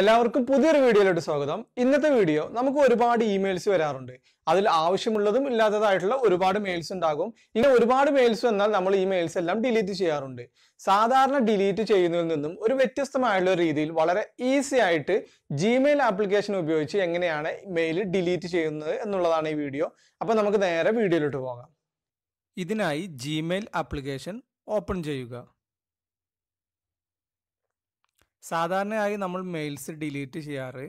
എല്ലാവർക്കും പുതിയൊരു വീഡിയോയിലോട്ട് സ്വാഗതം ഇന്നത്തെ വീഡിയോ നമുക്ക് ഒരുപാട് ഇമെയിൽസ് വരാറുണ്ട് അതിൽ ആവശ്യമുള്ളതും ഇല്ലാത്തതായിട്ടുള്ള ഒരുപാട് മെയിൽസ് ഉണ്ടാകും ഇങ്ങനെ ഒരുപാട് മെയിൽസ് വന്നാൽ നമ്മൾ ഈ മെയിൽസ് എല്ലാം ഡിലീറ്റ് ചെയ്യാറുണ്ട് സാധാരണ ഡിലീറ്റ് ചെയ്യുന്നതിൽ നിന്നും ഒരു വ്യത്യസ്തമായുള്ള രീതിയിൽ വളരെ ഈസി ആയിട്ട് ജിമെയിൽ ആപ്ലിക്കേഷൻ ഉപയോഗിച്ച് എങ്ങനെയാണ് മെയിൽ ഡിലീറ്റ് ചെയ്യുന്നത് എന്നുള്ളതാണ് ഈ വീഡിയോ അപ്പോൾ നമുക്ക് നേരെ വീഡിയോയിലോട്ട് പോകാം ഇതിനായി ജിമെയിൽ ആപ്ലിക്കേഷൻ ഓപ്പൺ ചെയ്യുക സാധാരണയായി നമ്മൾ മെയിൽസ് ഡിലീറ്റ് ചെയ്യാറ്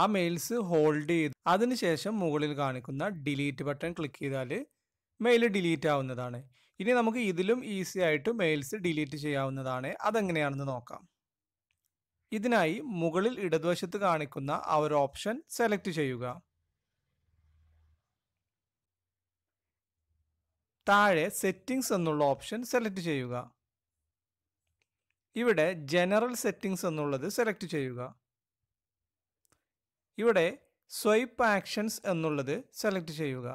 ആ മെയിൽസ് ഹോൾഡ് ചെയ്ത് അതിനുശേഷം മുകളിൽ കാണിക്കുന്ന ഡിലീറ്റ് ബട്ടൺ ക്ലിക്ക് ചെയ്താൽ മെയിൽ ഡിലീറ്റ് ആവുന്നതാണ് ഇനി നമുക്ക് ഇതിലും ഈസി ആയിട്ട് മെയിൽസ് ഡിലീറ്റ് ചെയ്യാവുന്നതാണ് അതെങ്ങനെയാണെന്ന് നോക്കാം ഇതിനായി മുകളിൽ ഇടതുവശത്ത് കാണിക്കുന്ന ആ ഒരു ഓപ്ഷൻ സെലക്ട് ചെയ്യുക താഴെ സെറ്റിംഗ്സ് എന്നുള്ള ഓപ്ഷൻ സെലക്ട് ചെയ്യുക ഇവിടെ ജനറൽ സെറ്റിംഗ്സ് എന്നുള്ളത് സെലക്ട് ചെയ്യുക ഇവിടെ സ്വൈപ്പ് ആക്ഷൻസ് എന്നുള്ളത് സെലക്ട് ചെയ്യുക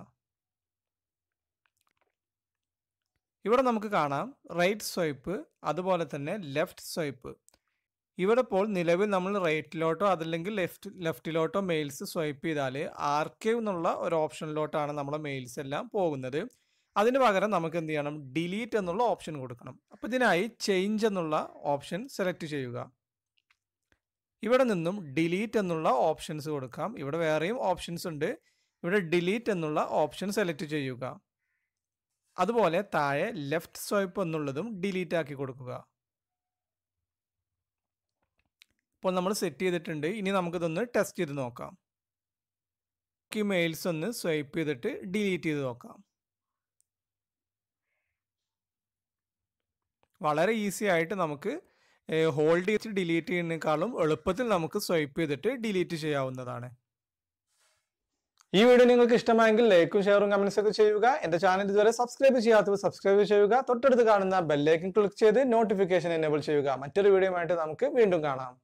ഇവിടെ നമുക്ക് കാണാം റൈറ്റ് സ്വൈപ്പ് അതുപോലെ തന്നെ ലെഫ്റ്റ് സ്വൈപ്പ് ഇവിടെ ഇപ്പോൾ നിലവിൽ നമ്മൾ റൈറ്റിലോട്ടോ അതല്ലെങ്കിൽ ലെഫ്റ്റ് ലെഫ്റ്റിലോട്ടോ മെയിൽസ് സ്വൈപ്പ് ചെയ്താൽ ആർക്കൈവ് എന്നുള്ള ഒരു ഓപ്ഷനിലോട്ടാണ് നമ്മുടെ മെയിൽസ് എല്ലാം പോകുന്നത് അതിന് പകരം നമുക്ക് എന്ത് ചെയ്യണം ഡിലീറ്റ് എന്നുള്ള ഓപ്ഷൻ കൊടുക്കണം അപ്പോൾ ഇതിനായി ചേഞ്ച് എന്നുള്ള ഓപ്ഷൻ സെലക്ട് ചെയ്യുക ഇവിടെ നിന്നും ഡിലീറ്റ് എന്നുള്ള ഓപ്ഷൻസ് കൊടുക്കാം ഇവിടെ വേറെയും ഓപ്ഷൻസ് ഉണ്ട് ഇവിടെ ഡിലീറ്റ് എന്നുള്ള ഓപ്ഷൻ സെലക്ട് ചെയ്യുക അതുപോലെ താഴെ ലെഫ്റ്റ് സ്വൈപ്പ് എന്നുള്ളതും ഡിലീറ്റ് ആക്കി കൊടുക്കുക ഇപ്പോൾ നമ്മൾ സെറ്റ് ചെയ്തിട്ടുണ്ട് ഇനി നമുക്കിതൊന്ന് ടെസ്റ്റ് ചെയ്ത് നോക്കാം ബാക്കി മെയിൽസ് ഒന്ന് സ്വൈപ്പ് ചെയ്തിട്ട് ഡിലീറ്റ് ചെയ്ത് നോക്കാം വളരെ ഈസി ആയിട്ട് നമുക്ക് ഹോൾഡ് ചെയ്ത് ഡിലീറ്റ് ചെയ്യുന്നതിനേക്കാളും എളുപ്പത്തിൽ നമുക്ക് സ്വൈപ്പ് ചെയ്തിട്ട് ഡിലീറ്റ് ചെയ്യാവുന്നതാണ് ഈ വീഡിയോ നിങ്ങൾക്ക് ഇഷ്ടമായെങ്കിൽ ലൈക്കും ഷെയറും കമന്റ്സ് ഒക്കെ ചെയ്യുക എന്റെ ചാനൽ ഇതുവരെ സബ്സ്ക്രൈബ് ചെയ്യാത്തവർ സബ്സ്ക്രൈബ് ചെയ്യുക തൊട്ടടുത്ത് കാണുന്ന ബെല്ലൈക്കൻ ക്ലിക്ക് ചെയ്ത് നോട്ടിഫിക്കേഷൻ എനേബിൾ ചെയ്യുക മറ്റൊരു വീഡിയോ ആയിട്ട് നമുക്ക് വീണ്ടും കാണാം